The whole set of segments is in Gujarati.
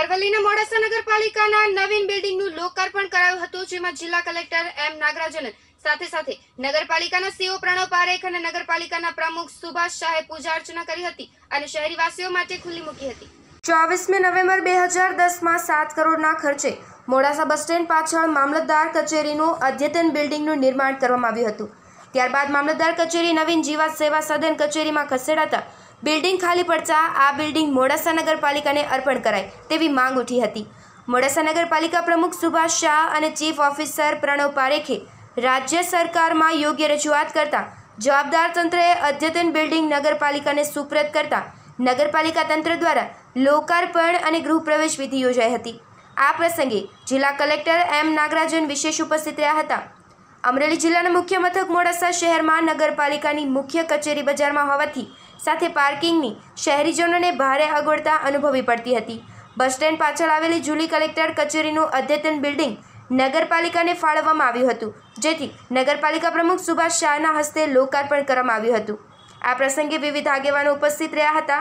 અરવલ્લીના મોડાસા નગરપાલિકાના નવીન બિલ્ડિંગનું લોકાર્પણ કરાયું હતું જેમાં જિલ્લા કલેક્ટર એમ નાગરાજન સાથે સાથે નગરપાલિકાના સીઓ પ્રણવ પારેખ અને નગરપાલિકાના પ્રમુખ સુભાષ શાહે પૂજા અર્ચના કરી હતી અને શહેરીવાસીઓ માટે ખુલ્લી મૂકી હતી ચોવીસમી નવેમ્બર બે હજાર દસમાં સાત કરોડના ખર્ચે મોડાસા બસ સ્ટેન્ડ પાછળ મામલતદાર કચેરીનું અદ્યતન બિલ્ડિંગનું નિર્માણ કરવામાં આવ્યું હતું ત્યારબાદ મામલતદાર કચેરી નવીન જીવા સેવા સદન કચેરીમાં ખસેડાતા બિલ્ડિંગ ખાલી પડતા આ બિલ્ડિંગ મોડાસા નગરપાલિકાને અર્પણ કરાય તેવી માંગ ઉઠી હતી મોડાસા નગરપાલિકા પ્રમુખ સુભાષ શાહ અને ચીફ ઓફિસર પ્રણવ પારેખે રાજ્ય સરકારમાં યોગ્ય રજૂઆત કરતા જવાબદાર તંત્રએ અદ્યતન બિલ્ડિંગ નગરપાલિકાને સુપ્રત કરતા નગરપાલિકા તંત્ર દ્વારા લોકાર્પણ અને ગૃહપ્રવેશ વિધિ યોજાઈ હતી આ પ્રસંગે જિલ્લા કલેક્ટર એમ નાગરાજન વિશેષ ઉપસ્થિત રહ્યા હતા અમરેલી જિલ્લાના મુખ્ય મથક મોડાસા શહેરમાં નગરપાલિકાની મુખ્ય કચેરી બજારમાં હોવાથી સાથે પાર્કિંગની શહેરીજનોને ભારે અગવડતા અનુભવી પડતી હતી બસ સ્ટેન્ડ પાછળ આવેલી જુલી કલેક્ટર કચેરીનું અદ્યતન બિલ્ડિંગ નગરપાલિકાને ફાળવવામાં આવ્યું હતું જેથી નગરપાલિકા પ્રમુખ સુભાષ શાહના હસ્તે લોકાર્પણ કરવામાં આવ્યું હતું આ પ્રસંગે વિવિધ આગેવાનો ઉપસ્થિત રહ્યા હતા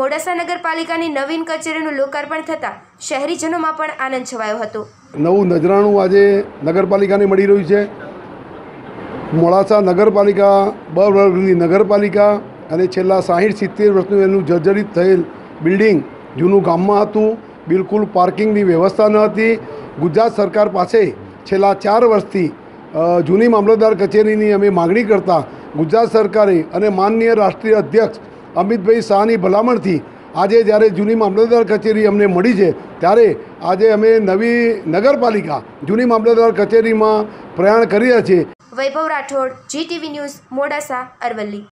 મોડાસા નગરપાલિકાની નવીન કચેરીનું લોકાર્પણ થતાં શહેરીજનોમાં પણ આનંદ છવાયો હતો નવું નજરાણું આજે નગરપાલિકાને મળી રહ્યું છે મોડાસા નગરપાલિકા બરવર્ગની નગરપાલિકા અને છેલ્લા સાહીઠ સિત્તેર વર્ષનું એનું જર્જરિત થયેલ બિલ્ડિંગ જૂનું ગામમાં હતું બિલકુલ પાર્કિંગની વ્યવસ્થા ન હતી ગુજરાત સરકાર પાસે છેલ્લા ચાર વર્ષથી જૂની મામલતદાર કચેરીની અમે માગણી કરતા ગુજરાત સરકારે અને માનનીય રાષ્ટ્રીય અધ્યક્ષ અમિતભાઈ શાહની ભલામણથી આજે જ્યારે જૂની મામલતદાર કચેરી અમને મળી છે ત્યારે આજે અમે નવી નગરપાલિકા જૂની મામલતદાર કચેરીમાં પ્રયાણ કરી રહ્યા છીએ વૈભવ રાઠોડ જીટીવી ન્યૂઝ મોડાસા અરવલ્લી